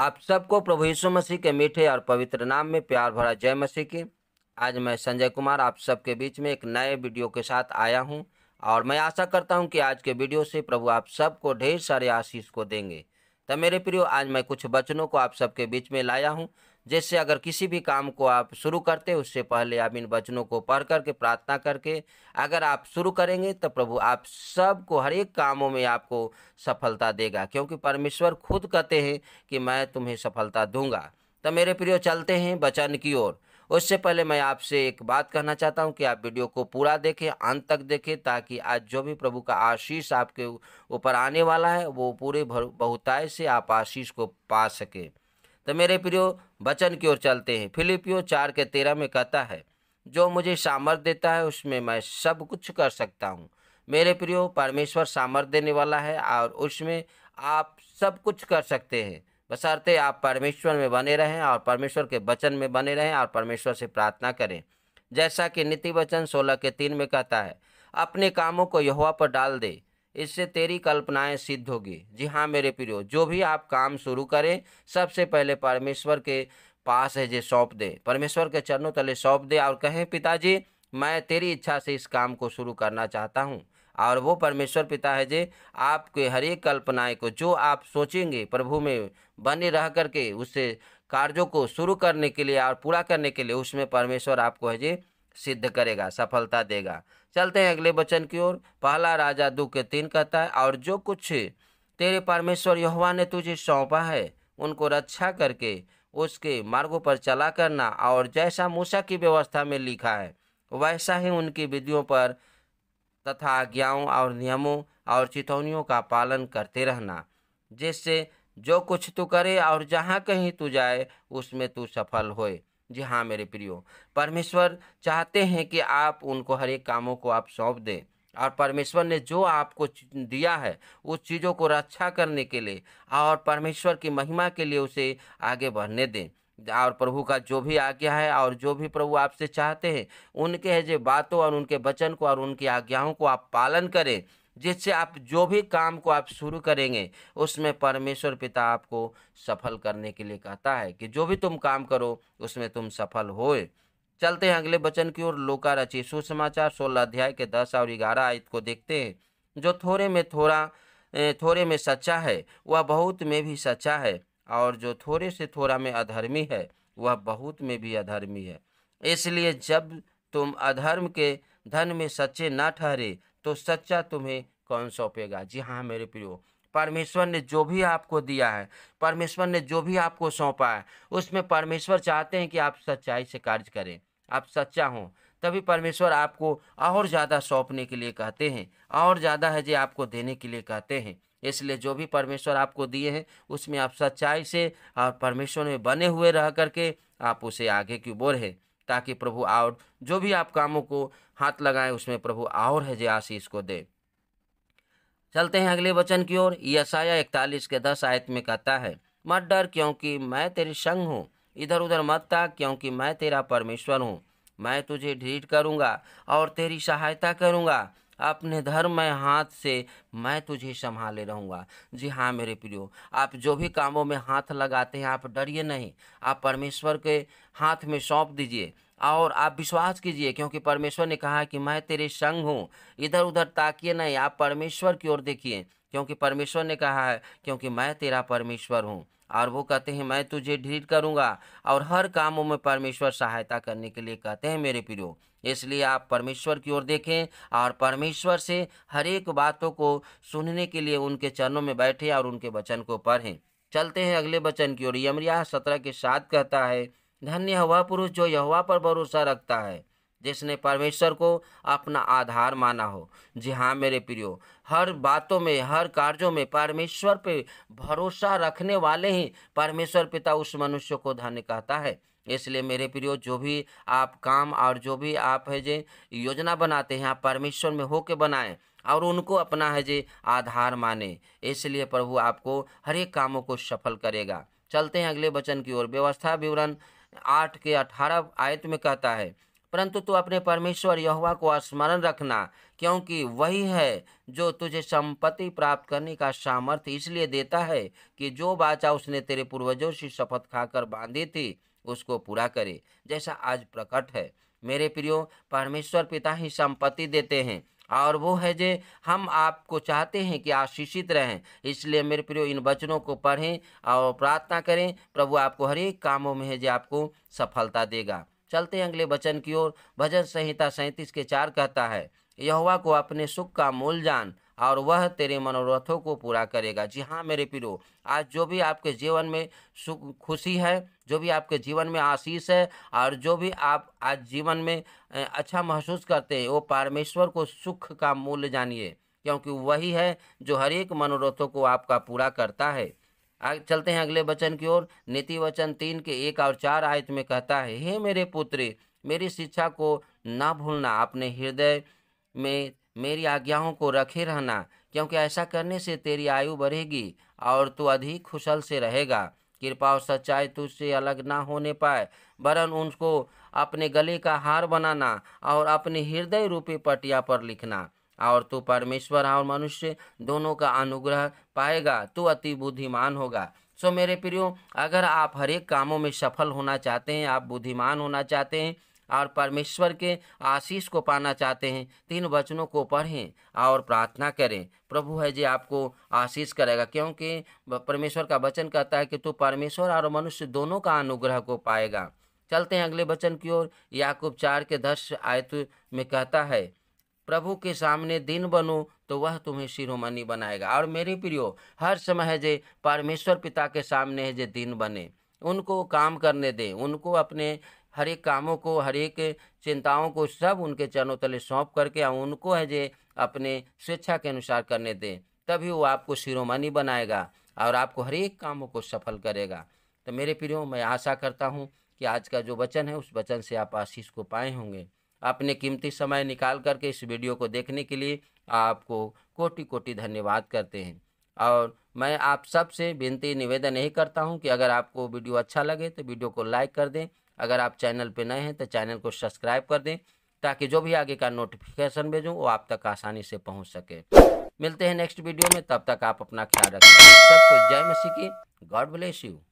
आप सबको प्रभु यीशु मसीह के मीठे और पवित्र नाम में प्यार भरा जय मसीह की आज मैं संजय कुमार आप सबके बीच में एक नए वीडियो के साथ आया हूं और मैं आशा करता हूं कि आज के वीडियो से प्रभु आप सबको ढेर सारे आशीष को देंगे तो मेरे प्रियो आज मैं कुछ वचनों को आप सबके बीच में लाया हूँ जैसे अगर किसी भी काम को आप शुरू करते उससे पहले आप इन वचनों को पढ़ करके प्रार्थना करके अगर आप शुरू करेंगे तो प्रभु आप सबको हर एक कामों में आपको सफलता देगा क्योंकि परमेश्वर खुद कहते हैं कि मैं तुम्हें सफलता दूंगा तो मेरे प्रियो चलते हैं वचन की ओर उससे पहले मैं आपसे एक बात कहना चाहता हूँ कि आप वीडियो को पूरा देखें अंत तक देखें ताकि आज जो भी प्रभु का आशीष आपके ऊपर आने वाला है वो पूरे बहुताय से आप आशीष को पा सकें तो मेरे प्रियो वचन की ओर चलते हैं फिलिपियो चार के तेरह में कहता है जो मुझे सामर्थ्य देता है उसमें मैं सब कुछ कर सकता हूँ मेरे प्रियो परमेश्वर सामर्थ्य देने वाला है और उसमें आप सब कुछ कर सकते हैं बसरते आप परमेश्वर में बने रहें और परमेश्वर के वचन में बने रहें और परमेश्वर से प्रार्थना करें जैसा कि नीति वचन सोलह के तीन में कहता है अपने कामों को यहवा पर डाल दे इससे तेरी कल्पनाएं सिद्ध होगी जी हाँ मेरे प्रियो जो भी आप काम शुरू करें सबसे पहले परमेश्वर के पास है जे सौंप दे परमेश्वर के चरणों तले सौंप दे और कहें पिताजी मैं तेरी इच्छा से इस काम को शुरू करना चाहता हूँ और वो परमेश्वर पिता है जे आपके हर एक कल्पनाएं को जो आप सोचेंगे प्रभु में बने रह करके उससे कार्यों को शुरू करने के लिए और पूरा करने के लिए उसमें परमेश्वर आपको है जे सिद्ध करेगा सफलता देगा चलते हैं अगले वचन की ओर पहला राजा दू के तीन कहता है और जो कुछ तेरे परमेश्वर यहोवा ने तुझे सौंपा है उनको रक्षा करके उसके मार्गों पर चला करना और जैसा मूसा की व्यवस्था में लिखा है वैसा ही उनकी विधियों पर तथा आज्ञाओं और नियमों और चेतौनियों का पालन करते रहना जिससे जो कुछ तू करे और जहाँ कहीं तू जाए उसमें तू सफल होए जी हाँ मेरे प्रियो परमेश्वर चाहते हैं कि आप उनको हर एक कामों को आप सौंप दें और परमेश्वर ने जो आपको दिया है उस चीज़ों को रक्षा करने के लिए और परमेश्वर की महिमा के लिए उसे आगे बढ़ने दें और प्रभु का जो भी आज्ञा है और जो भी प्रभु आपसे चाहते हैं उनके है जो बातों और उनके वचन को और उनकी आज्ञाओं को आप पालन करें जिससे आप जो भी काम को आप शुरू करेंगे उसमें परमेश्वर पिता आपको सफल करने के लिए कहता है कि जो भी तुम काम करो उसमें तुम सफल होए चलते हैं अगले वचन की ओर लोका रची सुसमाचार सोलह अध्याय के दस और ग्यारह आयत को देखते हैं जो थोड़े में थोड़ा थोड़े में सच्चा है वह बहुत में भी सच्चा है और जो थोड़े से थोड़ा में अधर्मी है वह बहुत में भी अधर्मी है इसलिए जब तुम अधर्म के धन में सच्चे ना ठहरे तो सच्चा तुम्हें कौन सौंपेगा जी हाँ, हाँ मेरे प्रियो परमेश्वर ने जो भी आपको दिया है परमेश्वर ने जो भी आपको सौंपा है उसमें परमेश्वर चाहते हैं कि आप सच्चाई से कार्य करें आप सच्चा हों तभी परमेश्वर आपको और ज़्यादा सौंपने के लिए कहते हैं और ज़्यादा है जी आपको देने के लिए कहते हैं इसलिए जो भी परमेश्वर आपको दिए हैं उसमें आप सच्चाई से और परमेश्वर में बने हुए रह करके आप उसे आगे की बोल ताकि प्रभु और जो भी आप कामों को हाथ लगाएं उसमें प्रभु और है जे आशीष को दे चलते हैं अगले वचन की ओर यसाया इकतालीस के दस आयत में कहता है मत डर क्योंकि मैं तेरे संग हूँ इधर उधर मत ता क्योंकि मैं तेरा परमेश्वर हूँ मैं तुझे ढीठ करूँगा और तेरी सहायता करूँगा अपने धर्म में हाथ से मैं तुझे संभाले रहूँगा जी हाँ मेरे प्रियो आप जो भी कामों में हाथ लगाते हैं आप डरिए नहीं आप परमेश्वर के हाथ में सौंप दीजिए और आप विश्वास कीजिए क्योंकि परमेश्वर ने कहा कि मैं तेरे संग हूँ इधर उधर ताकिए नहीं आप परमेश्वर की ओर देखिए क्योंकि परमेश्वर ने कहा है क्योंकि मैं तेरा परमेश्वर हूँ और वो कहते हैं मैं तुझे ढीर करूँगा और हर कामों में परमेश्वर सहायता करने के लिए कहते हैं मेरे प्रियो इसलिए आप परमेश्वर की ओर देखें और परमेश्वर से हर एक बातों को सुनने के लिए उनके चरणों में बैठे और उनके वचन को पढ़ें चलते हैं अगले वचन की ओर यमरिया सत्रह के साथ कहता है धन्य हवा पुरुष जो यहुआ पर भरोसा रखता है जिसने परमेश्वर को अपना आधार माना हो जी हाँ मेरे प्रियो हर बातों में हर कार्यों में परमेश्वर पे भरोसा रखने वाले ही परमेश्वर पिता उस मनुष्य को धन्य कहता है इसलिए मेरे प्रियो जो भी आप काम और जो भी आप है जे योजना बनाते हैं आप परमेश्वर में होके बनाएं और उनको अपना है जे आधार माने इसलिए प्रभु आपको हर एक कामों को सफल करेगा चलते हैं अगले वचन की ओर व्यवस्था विवरण आठ के अठारह आयत में कहता है परंतु तू अपने परमेश्वर यहुआ को स्मरण रखना क्योंकि वही है जो तुझे संपत्ति प्राप्त करने का सामर्थ्य इसलिए देता है कि जो बाचा उसने तेरे पूर्वजों से शपथ खाकर बांधी थी उसको पूरा करे जैसा आज प्रकट है मेरे प्रियो परमेश्वर पिता ही संपत्ति देते हैं और वो है जे हम आपको चाहते हैं कि आशीषित रहें इसलिए मेरे प्रियो इन वचनों को पढ़ें और प्रार्थना करें प्रभु आपको हर एक कामों में है जे आपको सफलता देगा चलते हैं अगले वचन की ओर भजन संहिता सैंतीस के चार कहता है यहोवा को अपने सुख का मूल जान और वह तेरे मनोरथों को पूरा करेगा जी हाँ मेरे पिरो आज जो भी आपके जीवन में सुख खुशी है जो भी आपके जीवन में आशीष है और जो भी आप आज जीवन में अच्छा महसूस करते हैं वो परमेश्वर को सुख का मूल जानिए क्योंकि वही है जो हर एक मनोरथों को आपका पूरा करता है आगे चलते हैं अगले वचन की ओर नीति वचन तीन के एक और चार आयत में कहता है हे मेरे पुत्र मेरी शिक्षा को ना भूलना अपने हृदय में मेरी आज्ञाओं को रखे रहना क्योंकि ऐसा करने से तेरी आयु बढ़ेगी और तू अधिक खुशल से रहेगा कृपा और सच्चाई तुझसे अलग ना होने पाए वरन उनको अपने गले का हार बनाना और अपने हृदय रूपी पटिया पर लिखना और तू परमेश्वर और मनुष्य दोनों का अनुग्रह पाएगा तू अति बुद्धिमान होगा सो मेरे प्रियो अगर आप हरेक कामों में सफल होना चाहते हैं आप बुद्धिमान होना चाहते हैं और परमेश्वर के आशीष को पाना चाहते हैं तीन वचनों को पढ़ें और प्रार्थना करें प्रभु है जी आपको आशीष करेगा क्योंकि परमेश्वर का वचन कहता है कि तू परमेश्वर और मनुष्य दोनों का अनुग्रह को पाएगा चलते हैं अगले वचन की ओर याकूब चार के दस आयत में कहता है प्रभु के सामने दिन बनो तो वह तुम्हें शिरोमणि बनाएगा और मेरे प्रियो हर समय है जे परमेश्वर पिता के सामने है जे दिन बने उनको काम करने दें उनको अपने हर एक कामों को हर एक चिंताओं को सब उनके चरणों तले सौंप करके और उनको है जे अपने स्वेच्छा के अनुसार करने दें तभी वो आपको शिरोमणि बनाएगा और आपको हर एक कामों को सफल करेगा तो मेरे प्रियो मैं आशा करता हूँ कि आज का जो वचन है उस वचन से आप आशीष को पाए होंगे अपने कीमती समय निकाल करके इस वीडियो को देखने के लिए आपको कोटि कोटि धन्यवाद करते हैं और मैं आप सब से विनती निवेदन यही करता हूं कि अगर आपको वीडियो अच्छा लगे तो वीडियो को लाइक कर दें अगर आप चैनल पर नए हैं तो चैनल को सब्सक्राइब कर दें ताकि जो भी आगे का नोटिफिकेशन भेजूँ वो आप तक आसानी से पहुँच सके मिलते हैं नेक्स्ट वीडियो में तब तक आप अपना ख्याल रखें सबको जय मसीह की गॉड ब्लेस यू